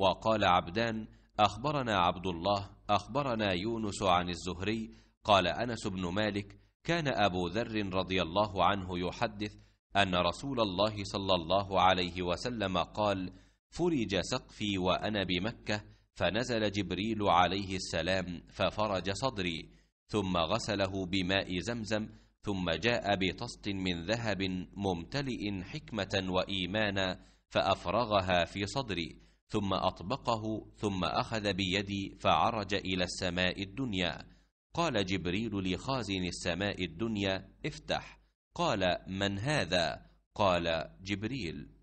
وقال عبدان أخبرنا عبد الله أخبرنا يونس عن الزهري قال أنس بن مالك كان أبو ذر رضي الله عنه يحدث أن رسول الله صلى الله عليه وسلم قال فرج سقفي وأنا بمكة فنزل جبريل عليه السلام ففرج صدري ثم غسله بماء زمزم ثم جاء بطست من ذهب ممتلئ حكمة وإيمانا فأفرغها في صدري ثم أطبقه ثم أخذ بيدي فعرج إلى السماء الدنيا قال جبريل لخازن السماء الدنيا افتح قال من هذا قال جبريل